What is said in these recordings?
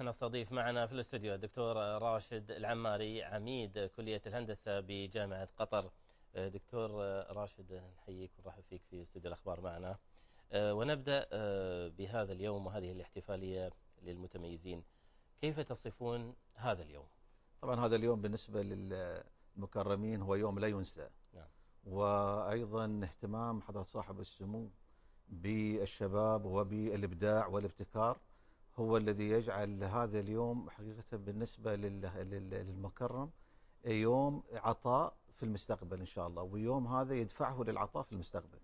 نستضيف معنا في الاستوديو الدكتور راشد العماري عميد كلية الهندسة بجامعة قطر دكتور راشد نحييك ونرحب فيك في استوديو الأخبار معنا آه، ونبدأ آه، بهذا اليوم وهذه الاحتفالية للمتميزين كيف تصفون هذا اليوم؟ طبعا هذا اليوم بالنسبة للمكرمين هو يوم لا ينسى نعم. وأيضا اهتمام حضرة صاحب السمو بالشباب وبالإبداع والابتكار هو الذي يجعل هذا اليوم حقيقة بالنسبة للمكرم يوم عطاء في المستقبل إن شاء الله ويوم هذا يدفعه للعطاء في المستقبل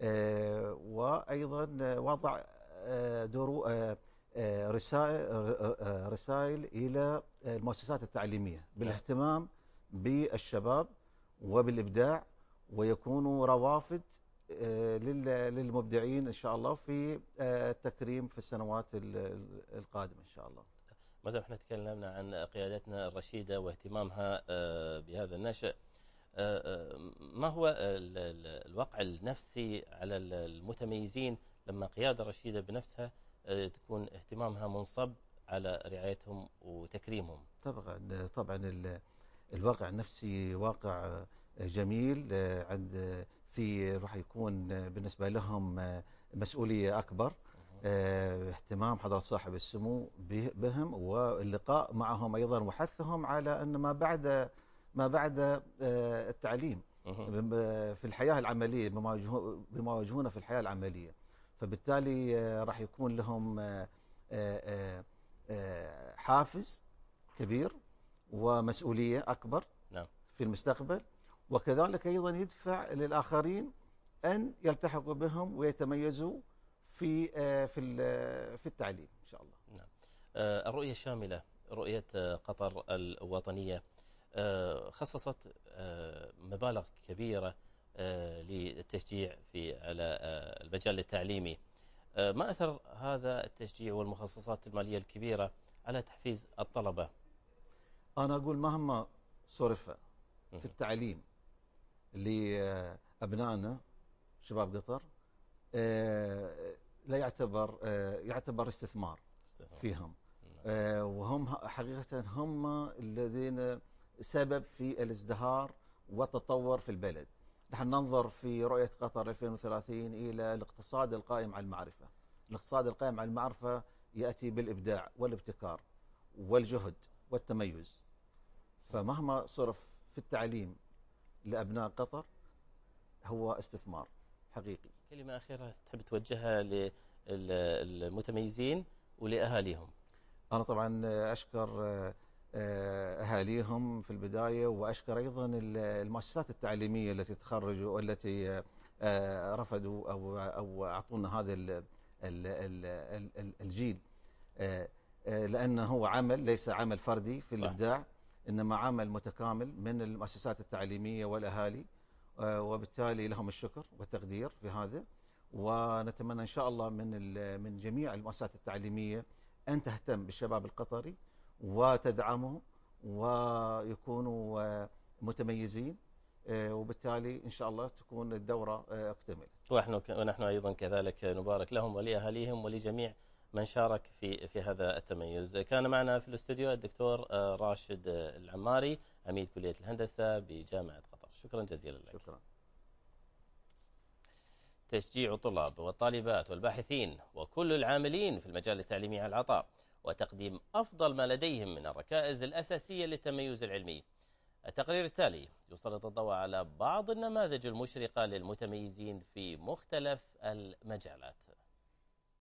آه، وأيضا وضع آه، درو آه، رسائل, رسائل إلى المؤسسات التعليمية نعم. بالاهتمام بالشباب وبالإبداع ويكونوا روافد آه، للمبدعين ان شاء الله في التكريم آه، في السنوات القادمه ان شاء الله. ما دام احنا تكلمنا عن قيادتنا الرشيده واهتمامها آه، بهذا النشأ ما هو الوقع النفسي على المتميزين لما قياده رشيده بنفسها تكون اهتمامها منصب على رعايتهم وتكريمهم؟ طبعا طبعا الواقع النفسي واقع جميل عند في راح يكون آه، بالنسبه لهم آه، مسؤوليه اكبر آه، اهتمام حضرة صاحب السمو بهم واللقاء معهم أيضا وحثهم على أن ما بعد ما بعد التعليم في الحياة العملية بما يواجهونه في الحياة العملية فبالتالي راح يكون لهم حافز كبير ومسؤولية أكبر نعم. في المستقبل وكذلك أيضا يدفع للآخرين أن يلتحقوا بهم ويتميزوا في آه، في آه، في التعليم إن شاء الله نعم. آه، الرؤية الشاملة رؤية قطر الوطنية خصصت مبالغ كبيرة للتشجيع في على المجال التعليمي ما أثر هذا التشجيع والمخصصات المالية الكبيرة على تحفيز الطلبة أنا أقول مهما صرف في التعليم لابنائنا شباب قطر آه، لا يعتبر آه، يعتبر استثمار فيهم آه، وهم حقيقه هم الذين سبب في الازدهار والتطور في البلد. نحن ننظر في رؤيه قطر 2030 الى الاقتصاد القائم على المعرفه. الاقتصاد القائم على المعرفه ياتي بالابداع والابتكار والجهد والتميز. فمهما صرف في التعليم لأبناء قطر هو استثمار حقيقي كلمة أخيرة تحب توجهها للمتميزين ولأهاليهم أنا طبعا أشكر آه، أهاليهم في البداية وأشكر أيضا المؤسسات التعليمية التي تخرجوا والتي آه، رفضوا أو أو أعطونا هذا الجيل آه، لأنه هو عمل ليس عمل فردي في الإبداع إنما عمل متكامل من المؤسسات التعليمية والأهالي آه، وبالتالي لهم الشكر والتقدير في هذا ونتمنى إن شاء الله من من جميع المؤسسات التعليمية أن تهتم بالشباب القطري وتدعمه ويكونوا آه، متميزين آه، وبالتالي ان شاء الله تكون الدوره اكتملت. ونحن ونحن ايضا كذلك نبارك لهم ولاهاليهم ولجميع من شارك في في هذا التميز كان معنا في الاستوديو الدكتور آه، راشد آه، العماري عميد كليه الهندسه بجامعه قطر شكرا جزيلا لك شكرا تشجيع الطلاب والطالبات والباحثين وكل العاملين في المجال التعليمي على العطاء وتقديم افضل ما لديهم من الركائز الاساسيه للتميز العلمي التقرير التالي يسلط الضوء على بعض النماذج المشرقه للمتميزين في مختلف المجالات